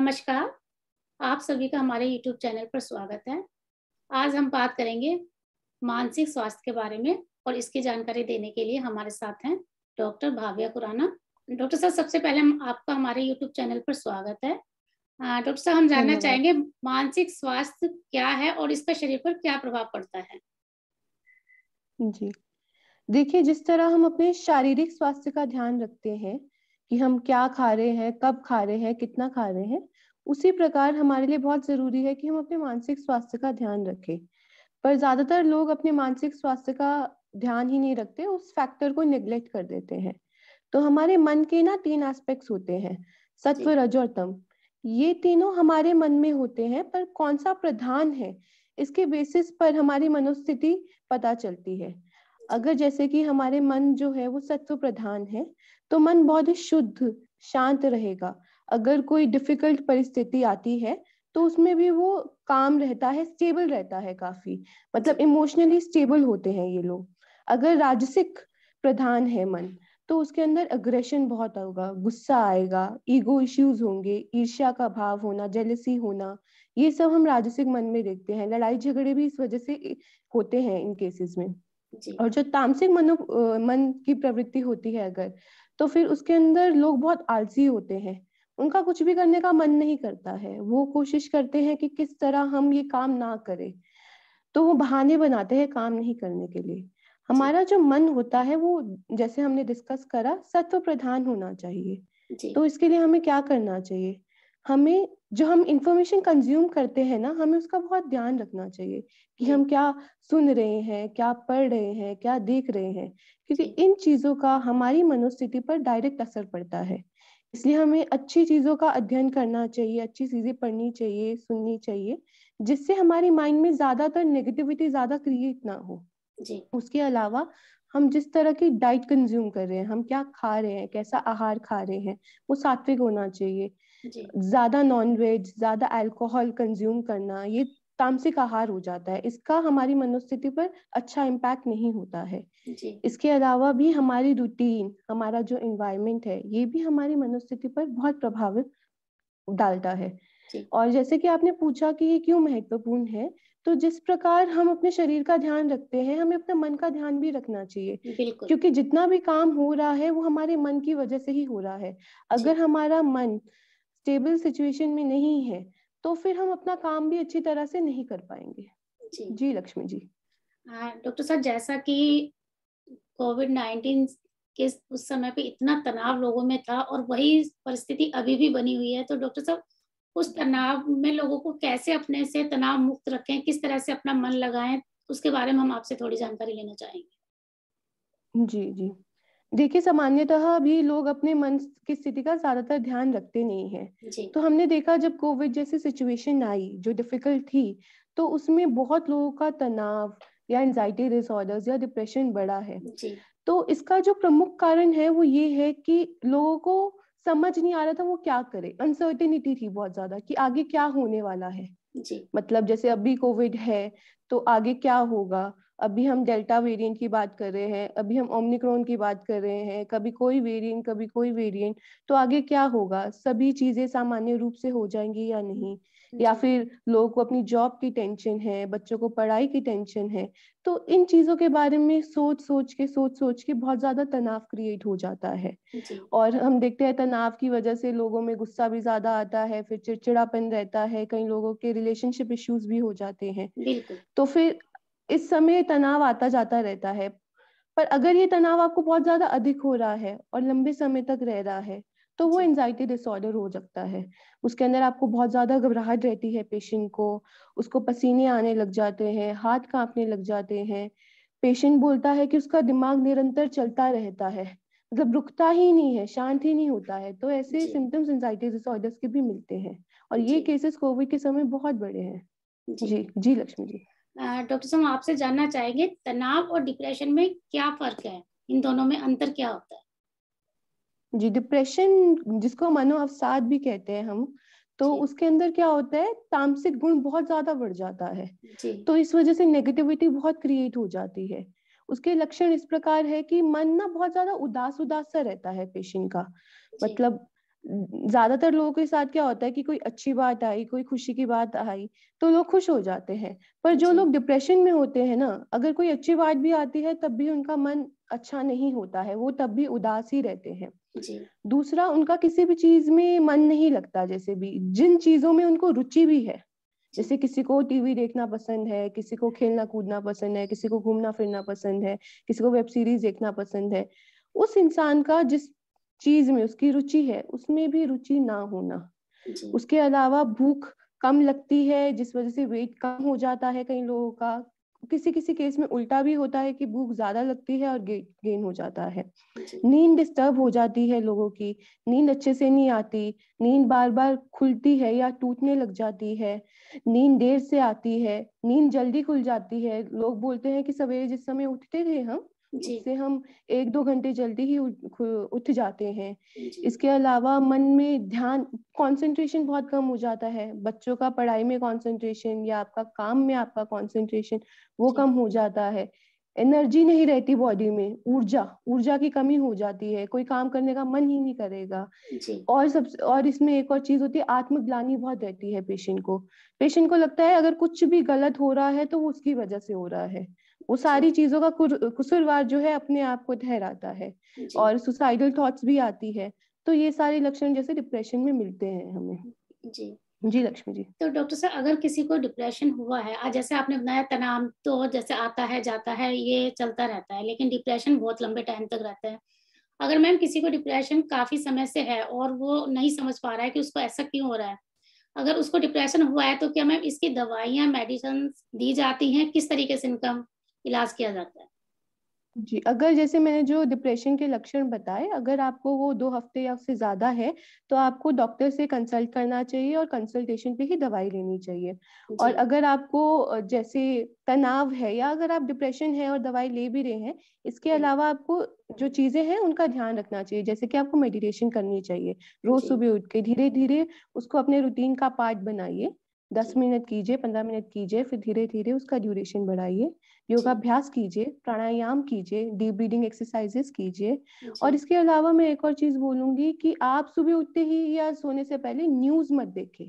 नमस्कार आप सभी का हमारे YouTube चैनल पर स्वागत है आज हम बात करेंगे मानसिक स्वास्थ्य के बारे में और इसकी जानकारी देने के लिए हमारे साथ हैं डॉक्टर भाव्या कुराना डॉक्टर साहब सबसे पहले हम आपका हमारे YouTube चैनल पर स्वागत है डॉक्टर साहब हम जानना चाहेंगे मानसिक स्वास्थ्य क्या है और इसका शरीर पर क्या प्रभाव पड़ता है जी देखिए जिस तरह हम अपने शारीरिक स्वास्थ्य का ध्यान रखते हैं कि हम क्या खा रहे हैं कब खा रहे हैं कितना खा रहे हैं उसी प्रकार हमारे लिए बहुत जरूरी है कि हम अपने मानसिक स्वास्थ्य का ध्यान रखें पर ज्यादातर लोग अपने मानसिक स्वास्थ्य का ध्यान ही नहीं रखते उस फैक्टर को निग्लेक्ट कर देते हैं तो हमारे मन के ना तीन एस्पेक्ट्स होते हैं सत्व रज और तम ये तीनों हमारे मन में होते हैं पर कौन सा प्रधान है इसके बेसिस पर हमारी मनोस्थिति पता चलती है अगर जैसे कि हमारे मन जो है वो सत्व प्रधान है तो मन बहुत ही शुद्ध शांत रहेगा अगर कोई डिफिकल्ट परिस्थिति आती है तो उसमें भी वो काम रहता है स्टेबल रहता है काफी मतलब इमोशनली स्टेबल होते हैं ये लोग अगर राजसिक प्रधान है मन तो उसके अंदर अग्रेशन बहुत होगा गुस्सा आएगा ईगो इश्यूज होंगे ईर्ष्या का भाव होना जेलसी होना ये सब हम राजसिक मन में देखते हैं लड़ाई झगड़े भी इस वजह से होते हैं इन केसेस में और जो तामसिक मनो मन की प्रवृत्ति होती है अगर तो फिर उसके अंदर लोग बहुत आलसी होते हैं उनका कुछ भी करने का मन नहीं करता है वो कोशिश करते हैं कि किस तरह हम ये काम ना करें तो वो बहाने बनाते हैं काम नहीं करने के लिए हमारा जो मन होता है वो जैसे हमने डिस्कस करा सत्व प्रधान होना चाहिए तो इसके लिए हमें क्या करना चाहिए हमें जो हम इंफॉर्मेशन कंज्यूम करते हैं ना हमें उसका बहुत ध्यान रखना चाहिए कि हम क्या सुन रहे हैं क्या पढ़ रहे हैं क्या देख रहे हैं क्योंकि इन चीजों का हमारी मनोस्थिति पर डायरेक्ट असर पड़ता है इसलिए हमें अच्छी चीज़ों का अध्ययन करना चाहिए अच्छी चीज़ें पढ़नी चाहिए सुननी चाहिए जिससे हमारे माइंड में ज़्यादातर नेगेटिविटी ज़्यादा क्रिएट ना हो जी उसके अलावा हम जिस तरह की डाइट कंज्यूम कर रहे हैं हम क्या खा रहे हैं कैसा आहार खा रहे हैं वो सात्विक होना चाहिए ज्यादा नॉन वेज ज्यादा एल्कोहल कंज्यूम करना ये तामसिक आहार हो जाता है इसका हमारी मनोस्थिति पर अच्छा इम्पैक्ट नहीं होता है जी। इसके अलावा भी हमारी रूटीन हमारा जो इन्वायरमेंट है ये भी हमारी मनोस्थिति पर बहुत प्रभावित डालता है और जैसे कि आपने पूछा कि ये क्यों महत्वपूर्ण है तो जिस प्रकार हम अपने शरीर का ध्यान रखते हैं हमें अपने मन का ध्यान भी रखना चाहिए क्योंकि जितना भी काम हो रहा है वो हमारे मन की वजह से ही हो रहा है अगर हमारा मन स्टेबल सिचुएशन में नहीं है तो फिर हम अपना काम भी अच्छी तरह से नहीं कर पाएंगे जी, जी लक्ष्मी जी हाँ, डॉक्टर साहब जैसा कि कोविड नाइनटीन के उस समय पे इतना तनाव लोगों में था और वही परिस्थिति अभी भी बनी हुई है तो डॉक्टर साहब उस तनाव में लोगों को कैसे अपने से तनाव मुक्त रखें किस तरह से अपना मन लगाएं उसके बारे में हम आपसे थोड़ी जानकारी लेना चाहेंगे जी जी देखिए सामान्यतः अभी लोग अपने मन की स्थिति का ज्यादातर ध्यान रखते नहीं है तो हमने देखा जब कोविड जैसी सिचुएशन आई जो डिफिकल्ट थी तो उसमें बहुत लोगों का तनाव या एंजाइटी डिसऑर्डर्स या डिप्रेशन बढ़ा है तो इसका जो प्रमुख कारण है वो ये है कि लोगों को समझ नहीं आ रहा था वो क्या करे अनसर्टेनिटी थी बहुत ज्यादा कि आगे क्या होने वाला है जी मतलब जैसे अभी कोविड है तो आगे क्या होगा अभी हम डेल्टा वेरिएंट की बात कर रहे हैं अभी हम ओमनिक्रॉन की बात कर रहे हैं कभी कोई वेरिएंट कभी कोई वेरिएंट तो आगे क्या होगा सभी चीजें सामान्य रूप से हो जाएंगी या नहीं या फिर लोगों को अपनी जॉब की टेंशन है बच्चों को पढ़ाई की टेंशन है तो इन चीजों के बारे में सोच सोच के सोच सोच के बहुत ज्यादा तनाव क्रिएट हो जाता है और हम देखते हैं तनाव की वजह से लोगों में गुस्सा भी ज्यादा आता है फिर चिड़चिड़ापन रहता है कई लोगों के रिलेशनशिप इश्यूज भी हो जाते हैं तो फिर इस समय तनाव आता जाता रहता है पर अगर ये तनाव आपको बहुत ज्यादा अधिक हो रहा है और लंबे समय तक रह रहा है तो वो एंजाइटी डिसऑर्डर हो सकता है उसके अंदर आपको बहुत ज्यादा घबराहट रहती है पेशेंट को उसको पसीने आने लग जाते हैं हाथ कांपने लग जाते हैं पेशेंट बोलता है कि उसका दिमाग निरंतर चलता रहता है मतलब रुकता ही नहीं है शांत ही नहीं होता है तो ऐसे सिम्टम्स एंजाइटी डिसऑर्डर्स के भी मिलते हैं और ये केसेस कोविड के समय बहुत बड़े हैं जी जी लक्ष्मी जी डॉक्टर साहब आपसे जानना चाहेंगे तनाव और डिप्रेशन में क्या फर्क है इन दोनों में अंतर क्या होता है जी डिप्रेशन जिसको मनो अवसाद भी कहते हैं हम तो उसके अंदर क्या होता है तामसिक गुण बहुत ज्यादा बढ़ जाता है तो इस वजह से नेगेटिविटी बहुत क्रिएट हो जाती है उसके लक्षण इस प्रकार है कि मन ना बहुत ज्यादा उदास उदास सा रहता है पेशेंट का मतलब ज्यादातर लोगों के साथ क्या होता है कि कोई अच्छी बात आई कोई खुशी की बात आई तो लोग खुश हो जाते हैं पर जो लोग डिप्रेशन में होते हैं ना अगर कोई अच्छी बात भी आती है तब भी उनका मन अच्छा नहीं होता है वो तब भी उदास ही रहते हैं दूसरा उनका किसी भी चीज में मन नहीं लगता जैसे भी जिन चीजों में उनको रुचि भी है जैसे किसी को टीवी देखना पसंद है किसी को खेलना कूदना पसंद है किसी को घूमना फिरना पसंद है किसी को वेब सीरीज देखना पसंद है उस इंसान का जिस चीज में उसकी रुचि है उसमें भी रुचि ना होना उसके अलावा भूख कम लगती है जिस वजह से वेट कम हो जाता है कई लोगों का किसी किसी केस में उल्टा भी होता है कि भूख ज्यादा लगती है और गेन हो जाता है नींद डिस्टर्ब हो जाती है लोगों की नींद अच्छे से नहीं आती नींद बार बार खुलती है या टूटने लग जाती है नींद देर से आती है नींद जल्दी खुल जाती है लोग बोलते हैं कि सवेरे जिस समय उठते थे हम जिससे हम एक दो घंटे जल्दी ही उठ जाते हैं इसके अलावा मन में ध्यान कंसंट्रेशन बहुत कम हो जाता है बच्चों का पढ़ाई में कंसंट्रेशन या आपका काम में आपका कंसंट्रेशन वो कम हो जाता है एनर्जी नहीं रहती बॉडी में ऊर्जा ऊर्जा की कमी हो जाती है कोई काम करने का मन ही नहीं करेगा और सब और इसमें एक और चीज होती है आत्मग्लानी बहुत रहती है पेशेंट को पेशेंट को लगता है अगर कुछ भी गलत हो रहा है तो वो उसकी वजह से हो रहा है वो सारी चीजों का कुसुरवार जो है अपने आप को ठहराता है और सुसाइडल थॉट्स भी आती है तो ये सारे लक्षण जैसे डिप्रेशन में मिलते हैं हमें जी जी लक्ष्मी जी तो डॉक्टर साहब अगर किसी को डिप्रेशन हुआ है आज जैसे आपने बनाया तनाव तो जैसे आता है जाता है ये चलता रहता है लेकिन डिप्रेशन बहुत लंबे टाइम तक रहता है अगर मैम किसी को डिप्रेशन काफी समय से है और वो नहीं समझ पा रहा है कि उसको ऐसा क्यों हो रहा है अगर उसको डिप्रेशन हुआ है तो क्या मैम इसकी दवाइयाँ मेडिसिन दी जाती हैं किस तरीके से इनका इलाज किया जाता है जी अगर जैसे मैंने जो डिप्रेशन के लक्षण बताए अगर आपको वो दो हफ्ते या उससे ज्यादा है तो आपको डॉक्टर से कंसल्ट करना चाहिए और कंसल्टेशन पे ही दवाई लेनी चाहिए और अगर आपको जैसे तनाव है या अगर आप डिप्रेशन है और दवाई ले भी रहे हैं इसके अलावा आपको जो चीजें हैं उनका ध्यान रखना चाहिए जैसे कि आपको मेडिटेशन करनी चाहिए रोज सुबह उठ के धीरे धीरे उसको अपने रूटीन का पार्ट बनाइए दस मिनट कीजिए पंद्रह मिनट कीजिए फिर धीरे धीरे उसका ड्यूरेशन बढ़ाइए योगाभ्यास कीजिए प्राणायाम कीजिए डीप ब्रीदिंग एक्सरसाइजेस कीजिए और इसके अलावा मैं एक और चीज बोलूंगी कि आप सुबह उठते ही या सोने से पहले न्यूज मत देखें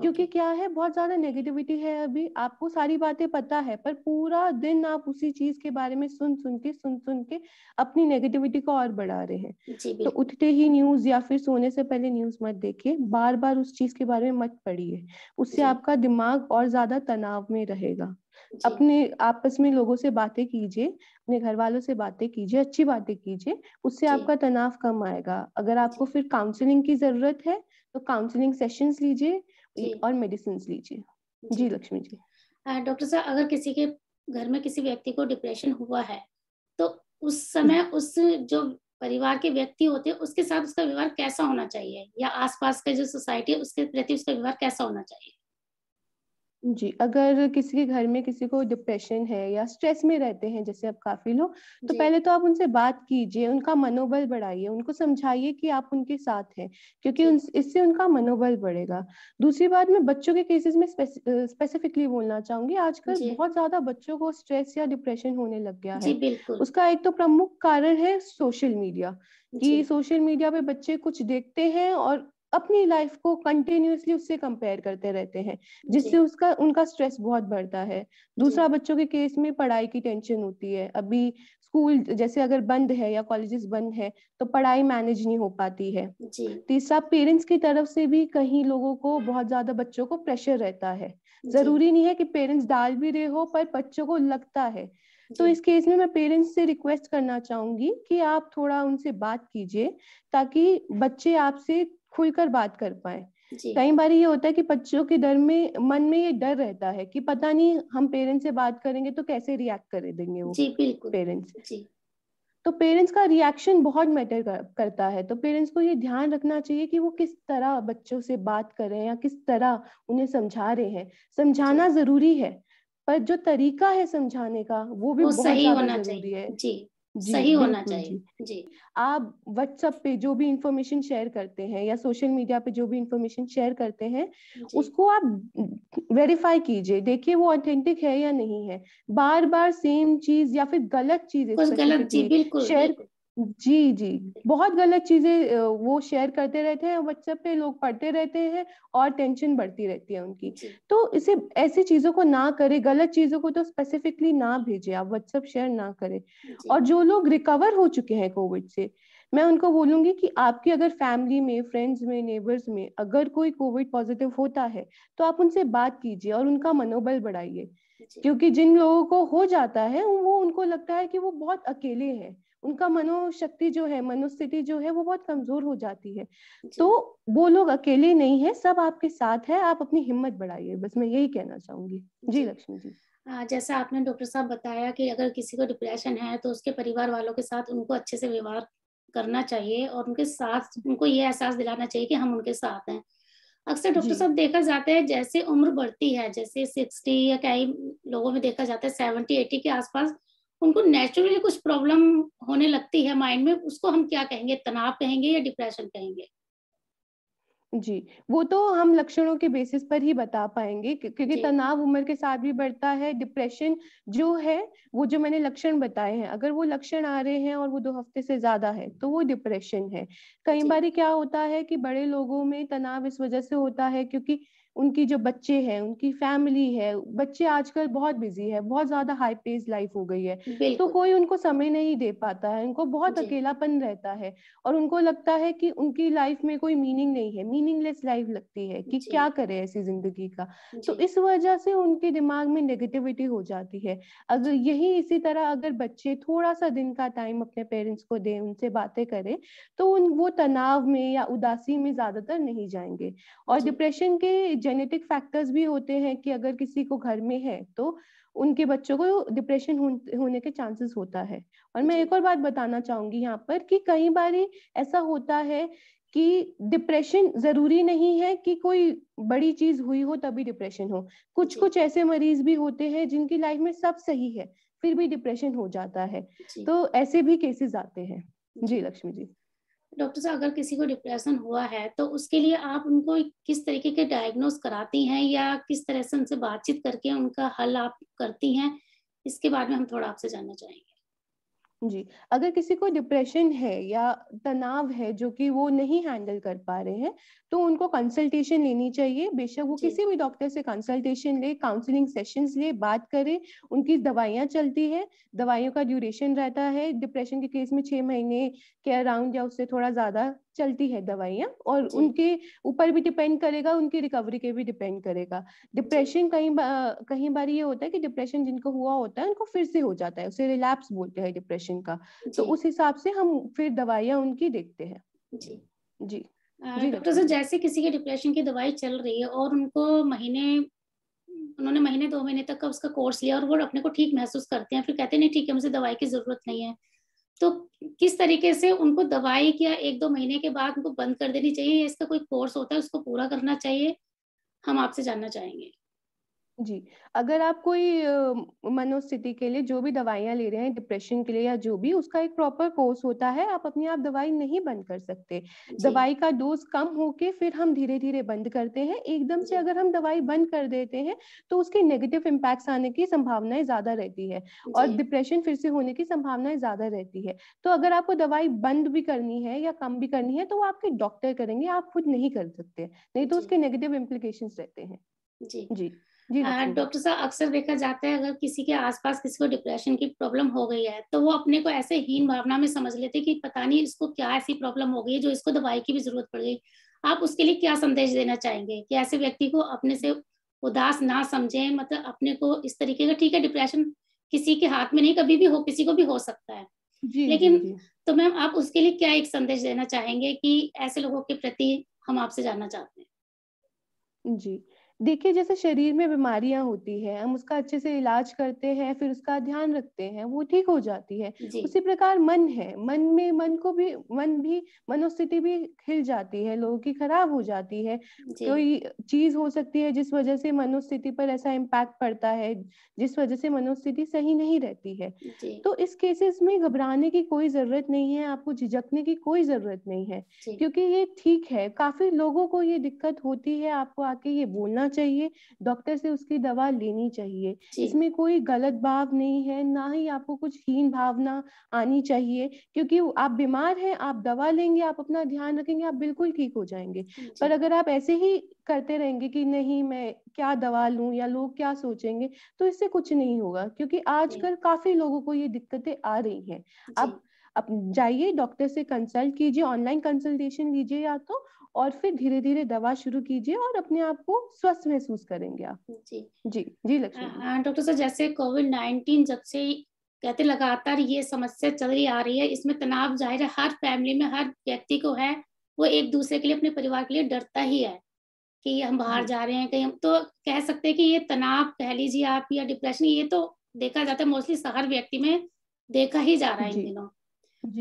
क्योंकि क्या है बहुत ज्यादा नेगेटिविटी है अभी आपको सारी बातें पता है पर पूरा दिन आप उसी चीज के बारे में सुन सुन के सुन सुन के अपनी नेगेटिविटी को और बढ़ा रहे हैं तो उठते ही न्यूज या फिर सोने से पहले न्यूज मत देखिए बार बार उस चीज के बारे में मत पढ़िए उससे आपका दिमाग और ज्यादा तनाव में रहेगा अपने आपस में लोगों से बातें कीजिए अपने घर वालों से बातें कीजिए अच्छी बातें कीजिए उससे आपका तनाव कम आएगा अगर आपको फिर काउंसलिंग की जरूरत है तो काउंसलिंग सेशंस लीजिए और मेडिसिन लीजिए जी, जी लक्ष्मी जी डॉक्टर साहब अगर किसी के घर में किसी व्यक्ति को डिप्रेशन हुआ है तो उस हम्म। समय उस जो परिवार के व्यक्ति होते हैं उसके साथ उसका व्यवहार कैसा होना चाहिए या आसपास का जो सोसाइटी है उसके प्रति उसका व्यवहार कैसा होना चाहिए जी अगर किसी के घर में किसी को डिप्रेशन है या स्ट्रेस में रहते हैं जैसे आप काफी लोग तो पहले तो आप उनसे बात कीजिए उनका मनोबल बढ़ाइए उनको समझाइए कि आप उनके साथ हैं क्योंकि उन, इससे उनका मनोबल बढ़ेगा दूसरी बात मैं बच्चों के केसेस में स्पेसिफिकली बोलना चाहूंगी आजकल बहुत ज्यादा बच्चों को स्ट्रेस या डिप्रेशन होने लग गया है उसका एक तो प्रमुख कारण है सोशल मीडिया कि सोशल मीडिया पे बच्चे कुछ देखते हैं और अपनी लाइफ को कंटिन्यूसली उससे कंपेयर करते रहते हैं जिससे उसका उनका स्ट्रेस बहुत बढ़ता है दूसरा बच्चों के केस में पढ़ाई की टेंशन होती है अभी स्कूल जैसे अगर बंद है या कॉलेजेस बंद है तो पढ़ाई मैनेज नहीं हो पाती है तीसरा पेरेंट्स की तरफ से भी कहीं लोगों को बहुत ज्यादा बच्चों को प्रेशर रहता है जरूरी नहीं है कि पेरेंट्स डाल भी रहे हो पर बच्चों को लगता है तो इस केस में मैं पेरेंट्स से रिक्वेस्ट करना चाहूंगी कि आप थोड़ा उनसे बात कीजिए ताकि बच्चे आपसे खुलकर बात कर पाए कई बार ये होता है कि बच्चों के डर में मन में ये डर रहता है कि पता नहीं हम पेरेंट्स से बात करेंगे तो कैसे रिएक्ट कर देंगे वो पेरेंट्स तो पेरेंट्स का रिएक्शन बहुत मैटर करता है तो पेरेंट्स को ये ध्यान रखना चाहिए कि वो किस तरह बच्चों से बात कर रहे हैं या किस तरह उन्हें समझा रहे हैं समझाना जरूरी है पर जो तरीका है समझाने का वो भी वो बहुत सही होना जरूरी है जी सही होना चाहिए जी आप व्हाट्सएप पे जो भी इंफॉर्मेशन शेयर करते हैं या सोशल मीडिया पे जो भी इंफॉर्मेशन शेयर करते हैं उसको आप वेरीफाई कीजिए देखिए वो ऑथेंटिक है या नहीं है बार बार सेम चीज या फिर गलत चीज गलत चीज बिल्कुल शेयर जी जी बहुत गलत चीजें वो शेयर करते रहते हैं व्हाट्सएप पे लोग पढ़ते रहते हैं और टेंशन बढ़ती रहती है उनकी तो इसे ऐसी चीजों को ना करें गलत चीजों को तो स्पेसिफिकली ना भेजे आप व्हाट्सएप शेयर ना करें और जो लोग रिकवर हो चुके हैं कोविड से मैं उनको बोलूंगी कि आपकी अगर फैमिली में फ्रेंड्स में नेबर्स में अगर कोई कोविड पॉजिटिव होता है तो आप उनसे बात कीजिए और उनका मनोबल बढ़ाइए क्योंकि जिन लोगों को हो जाता है वो उनको लगता है कि वो बहुत अकेले हैं उनका मनोशक्ति जो है मनोस्थिति जो है वो बहुत कमजोर हो जाती है तो वो लोग अकेले नहीं है सब आपके साथ है आप अपनी हिम्मत बढ़ाइए बस मैं यही कहना चाहूंगी जी लक्ष्मी जी जैसा आपने डॉक्टर साहब बताया कि अगर किसी को डिप्रेशन है तो उसके परिवार वालों के साथ उनको अच्छे से व्यवहार करना चाहिए और उनके साथ उनको ये एहसास दिलाना चाहिए कि हम उनके साथ हैं अक्सर डॉक्टर साहब देखा जाता है जैसे उम्र बढ़ती है जैसे सिक्सटी या कई लोगों में देखा जाता है सेवेंटी एटी के आसपास उनको नेचुरली कुछ प्रॉब्लम होने लगती है माइंड में उसको हम क्या कहेंगे तनाव कहेंगे या डिप्रेशन कहेंगे जी वो तो हम लक्षणों के बेसिस पर ही बता पाएंगे क्योंकि तनाव उम्र के साथ भी बढ़ता है डिप्रेशन जो है वो जो मैंने लक्षण बताए हैं अगर वो लक्षण आ रहे हैं और वो दो हफ्ते से ज्यादा है तो वो डिप्रेशन है कई बार क्या होता है कि बड़े लोगों में तनाव इस वजह से होता है क्योंकि उनकी जो बच्चे हैं उनकी फैमिली है बच्चे आजकल बहुत बिजी है बहुत ज्यादा हाई पेज लाइफ हो गई है तो कोई उनको समय नहीं दे पाता है उनको बहुत अकेलापन रहता है और उनको लगता है कि उनकी लाइफ में कोई मीनिंग नहीं है मीनिंगलेस लाइफ लगती है कि क्या करे ऐसी जिंदगी का तो इस वजह से उनके दिमाग में नेगेटिविटी हो जाती है अगर यही इसी तरह अगर बच्चे थोड़ा सा दिन का टाइम अपने पेरेंट्स को दे उनसे बातें करें तो उन वो तनाव में या उदासी में ज्यादातर नहीं जाएंगे और डिप्रेशन के जेनेटिक फैक्टर्स भी होते हैं कि अगर किसी को घर में है तो उनके बच्चों को डिप्रेशन होने के चांसेस होता है और मैं एक और बात बताना चाहूंगी यहाँ पर कि कई बार ऐसा होता है कि डिप्रेशन जरूरी नहीं है कि कोई बड़ी चीज हुई हो तभी डिप्रेशन हो कुछ कुछ ऐसे मरीज भी होते हैं जिनकी लाइफ में सब सही है फिर भी डिप्रेशन हो जाता है तो ऐसे भी केसेस आते हैं जी लक्ष्मी जी डॉक्टर साहब अगर किसी को डिप्रेशन हुआ है तो उसके लिए आप उनको किस तरीके के डायग्नोस कराती हैं या किस तरह से उनसे बातचीत करके उनका हल आप करती हैं इसके बारे में हम थोड़ा आपसे जानना चाहेंगे जी अगर किसी को डिप्रेशन है या तनाव है जो कि वो नहीं हैंडल कर पा रहे हैं तो उनको कंसल्टेशन लेनी चाहिए बेशक वो किसी भी डॉक्टर से कंसल्टेशन ले काउंसलिंग सेशंस ले बात करें उनकी दवाइयाँ चलती है दवाइयों का ड्यूरेशन रहता है डिप्रेशन के केस में छः महीने के अराउंड या उससे थोड़ा ज़्यादा चलती है दवाइयाँ और उनके ऊपर भी डिपेंड करेगा उनकी रिकवरी के भी डिपेंड करेगा डिप्रेशन कहीं बा, कहीं बार ये होता है कि डिप्रेशन जिनको हुआ होता है उनको फिर से हो जाता है उसे रिलैप्स बोलते हैं डिप्रेशन का तो उस हिसाब से हम फिर दवाइयाँ उनकी देखते हैं जी जी डॉक्टर सर जैसे किसी के डिप्रेशन की दवाई चल रही है और उनको महीने उन्होंने महीने दो महीने तक का उसका कोर्स लिया और वो अपने को ठीक महसूस करते हैं फिर कहते हैं नहीं ठीक है मुझे दवाई की जरूरत नहीं है तो किस तरीके से उनको दवाई क्या एक दो महीने के बाद उनको बंद कर देनी चाहिए या इसका कोई कोर्स होता है उसको पूरा करना चाहिए हम आपसे जानना चाहेंगे जी अगर आप कोई मनोस्थिति के लिए जो भी दवाइयाँ ले रहे हैं डिप्रेशन के लिए या जो भी उसका एक प्रॉपर कोर्स होता है आप अपने आप दवाई नहीं बंद कर सकते दवाई का डोज कम होके फिर हम धीरे धीरे बंद करते हैं एकदम से अगर हम दवाई बंद कर देते हैं तो उसके नेगेटिव इम्पैक्ट आने की संभावनाएं ज्यादा रहती है और डिप्रेशन फिर से होने की संभावनाएं ज्यादा रहती है तो अगर आपको दवाई बंद भी करनी है या कम भी करनी है तो वो आपके डॉक्टर करेंगे आप खुद नहीं कर सकते नहीं तो उसके नेगेटिव इम्प्लीकेशन रहते हैं जी जी डॉक्टर साहब अक्सर देखा जाता है अगर किसी के आसपास किसी को डिप्रेशन की प्रॉब्लम हो गई है तो वो अपने को ऐसे हीन भावना में समझ लेते कि पता नहीं इसको क्या ऐसी प्रॉब्लम हो गई है जो इसको दवाई की भी जरूरत पड़ गई आप उसके लिए क्या संदेश देना चाहेंगे कि ऐसे व्यक्ति को अपने से उदास ना समझे मतलब अपने को इस तरीके का ठीक है डिप्रेशन किसी के हाथ में नहीं कभी भी हो किसी को भी हो सकता है जी, लेकिन जी, तो मैम आप उसके लिए क्या एक संदेश देना चाहेंगे कि ऐसे लोगों के प्रति हम आपसे जानना चाहते हैं जी देखिए जैसे शरीर में बीमारियां होती है हम उसका अच्छे से इलाज करते हैं फिर उसका ध्यान रखते हैं वो ठीक हो जाती है उसी प्रकार मन है मन में मन को भी मन भी मनोस्थिति भी खिल जाती है लोगों की खराब हो जाती है कोई चीज हो सकती है जिस वजह से मनोस्थिति पर ऐसा इम्पैक्ट पड़ता है जिस वजह से मनोस्थिति सही नहीं रहती है तो इस केसेस में घबराने की कोई जरूरत नहीं है आपको झिझकने की कोई जरूरत नहीं है क्योंकि ये ठीक है काफी लोगों को ये दिक्कत होती है आपको आके ये बोलना करना चाहिए डॉक्टर से उसकी दवा लेनी चाहिए इसमें कोई गलत भाव नहीं है ना ही आपको कुछ हीन भावना आनी चाहिए क्योंकि आप बीमार हैं आप दवा लेंगे आप अपना ध्यान रखेंगे आप बिल्कुल ठीक हो जाएंगे पर अगर आप ऐसे ही करते रहेंगे कि नहीं मैं क्या दवा लूं या लोग क्या सोचेंगे तो इससे कुछ नहीं होगा क्योंकि आजकल काफी लोगों को ये दिक्कतें आ रही हैं अब जाइए डॉक्टर से कंसल्ट कीजिए ऑनलाइन कंसल्टेशन लीजिए या तो और फिर धीरे धीरे दवा शुरू कीजिए और अपने आप को स्वस्थ महसूस करेंगे आप जी जी जी हाँ, लक्ष्मी हाँ, डॉक्टर सर जैसे कोविड नाइन्टीन जब से कहते लगातार ये समस्या चल रही आ रही है इसमें तनाव जाहिर है हर फैमिली में हर व्यक्ति को है वो एक दूसरे के लिए अपने परिवार के लिए डरता ही है कि हम बाहर हाँ। जा रहे हैं कहीं हम तो कह सकते हैं कि ये तनाव कह लीजिए आप या डिप्रेशन ये तो देखा जाता है मोस्टली हर व्यक्ति में देखा ही जा रहा है इन दिनों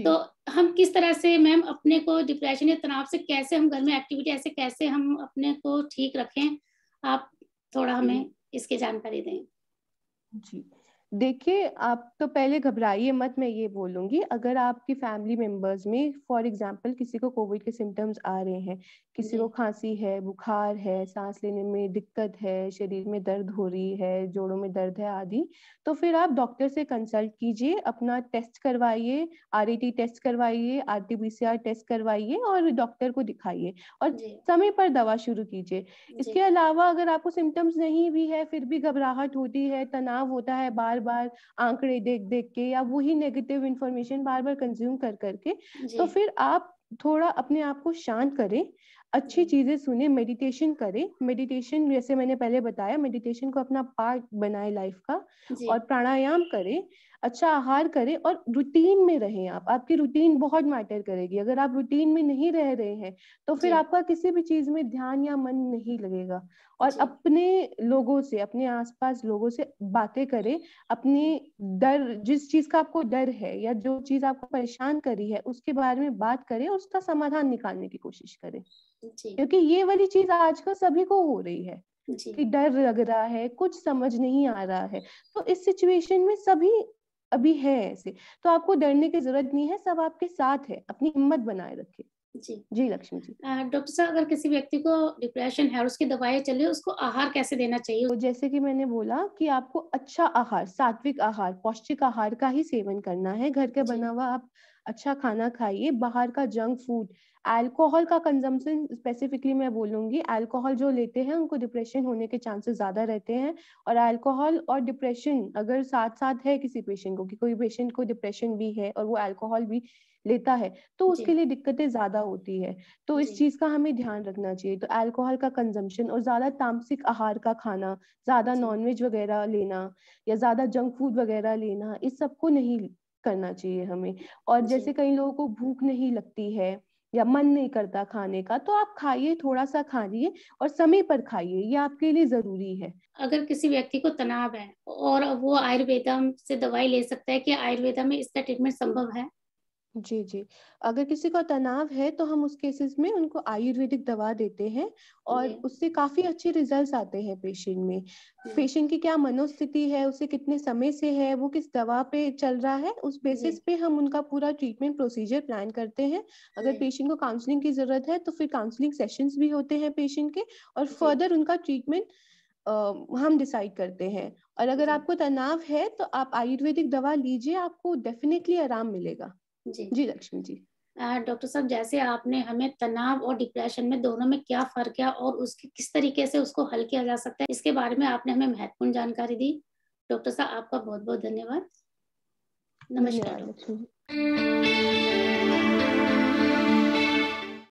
तो हम किस तरह से मैम अपने को डिप्रेशन या तनाव से कैसे हम घर में एक्टिविटी ऐसे कैसे हम अपने को ठीक रखें आप थोड़ा हमें इसकी जानकारी दें जी देखिए आप तो पहले घबराइए मत मैं ये बोलूंगी अगर आपकी फैमिली मेंबर्स में फॉर एग्जांपल किसी को कोविड के सिम्टम्स आ रहे हैं किसी को खांसी है बुखार है सांस लेने में दिक्कत है शरीर में दर्द हो रही है जोड़ों में दर्द है आदि तो फिर आप डॉक्टर से कंसल्ट कीजिए अपना टेस्ट करवाइए आर टेस्ट करवाइए आर टी टेस्ट करवाइए और डॉक्टर को दिखाइए और समय पर दवा शुरू कीजिए इसके अलावा अगर आपको सिम्टम्स नहीं भी है फिर भी घबराहट होती है तनाव होता है बार बार बार आंकड़े देख देख के या वही नेगेटिव इंफॉर्मेशन बार बार कंज्यूम कर करके तो फिर आप थोड़ा अपने आप को शांत करें अच्छी चीजें सुने मेडिटेशन करें मेडिटेशन जैसे मैंने पहले बताया मेडिटेशन को अपना पार्ट बनाए लाइफ का और प्राणायाम करें अच्छा आहार करें और रूटीन में रहें आप आपकी रूटीन बहुत मैटर करेगी अगर आप रूटीन में नहीं रह रहे हैं तो फिर आपका किसी भी चीज में ध्यान या मन नहीं लगेगा और अपने लोगों से अपने आसपास लोगों से बातें करें अपने डर जिस चीज का आपको डर है या जो चीज आपको परेशान करी है उसके बारे में बात करें और उसका समाधान निकालने की कोशिश करें क्योंकि ये वाली चीज आजकल सभी को हो रही है कि डर लग रहा है कुछ समझ नहीं आ रहा है तो इस सिचुएशन में सभी अभी है ऐसे तो आपको डरने की जरूरत नहीं है सब आपके साथ है अपनी हिम्मत बनाए रखे जी जी लक्ष्मी जी डॉक्टर साहब अगर किसी व्यक्ति को डिप्रेशन है और उसकी दवाई चल रही उसको आहार कैसे देना चाहिए तो जैसे कि मैंने बोला कि आपको अच्छा आहार सात्विक आहार पौष्टिक आहार का ही सेवन करना है घर का बना हुआ आप अच्छा खाना खाइए बाहर का जंक फूड अल्कोहल का कंजम्पशन स्पेसिफिकली मैं बोलूंगी अल्कोहल जो लेते हैं उनको डिप्रेशन होने के चांसेस ज्यादा रहते हैं और अल्कोहल और डिप्रेशन अगर साथ साथ है किसी पेशेंट को कि कोई पेशेंट को डिप्रेशन भी है और वो अल्कोहल भी लेता है तो उसके लिए दिक्कतें ज्यादा होती है तो इस चीज का हमें ध्यान रखना चाहिए तो अल्कोहल का कंजम्पशन और ज्यादा तामसिक आहार का खाना ज्यादा नॉनवेज वगैरह लेना या ज्यादा जंक फूड वगैरह लेना इस सबको नहीं करना चाहिए हमें और जैसे कई लोगों को भूख नहीं लगती है या मन नहीं करता खाने का तो आप खाइए थोड़ा सा खा लिए और समय पर खाइए ये आपके लिए जरूरी है अगर किसी व्यक्ति को तनाव है और वो आयुर्वेदा से दवाई ले सकता है कि आयुर्वेदा में इसका ट्रीटमेंट संभव है जी, जी। अगर किसी को तनाव है तो हम उस केसेस में उनको आयुर्वेदिक दवा देते हैं और उससे काफ़ी अच्छे रिजल्ट्स आते हैं पेशेंट में। पेशेंट की क्या मनोस्थिति है, उसे कितने समय से है, वो किस दवा पे चल रहा है, उस बेसिस पे हम उनका पूरा ट्रीटमेंट प्रोसीजर प्लान करते हैं। अगर पेशेंट को काउंसलिंग की ज़रूरत है तो फिर काउंसलिंग सेशन भी होते हैं पेशेंट के और फर्दर उनका ट्रीटमेंट हम डिसाइड करते हैं और अगर आपको तनाव है तो आप आयुर्वेदिक दवा लीजिए, आपको डेफ़िनेटली आराम मिलेगा। जी जी लक्ष्मी जी डॉक्टर साहब जैसे आपने हमें तनाव और डिप्रेशन में दोनों में क्या फर्क है और उसके किस तरीके से उसको हल किया जा सकता है इसके बारे में आपने हमें महत्वपूर्ण जानकारी दी डॉक्टर साहब आपका बहुत बहुत धन्यवाद नमस्कार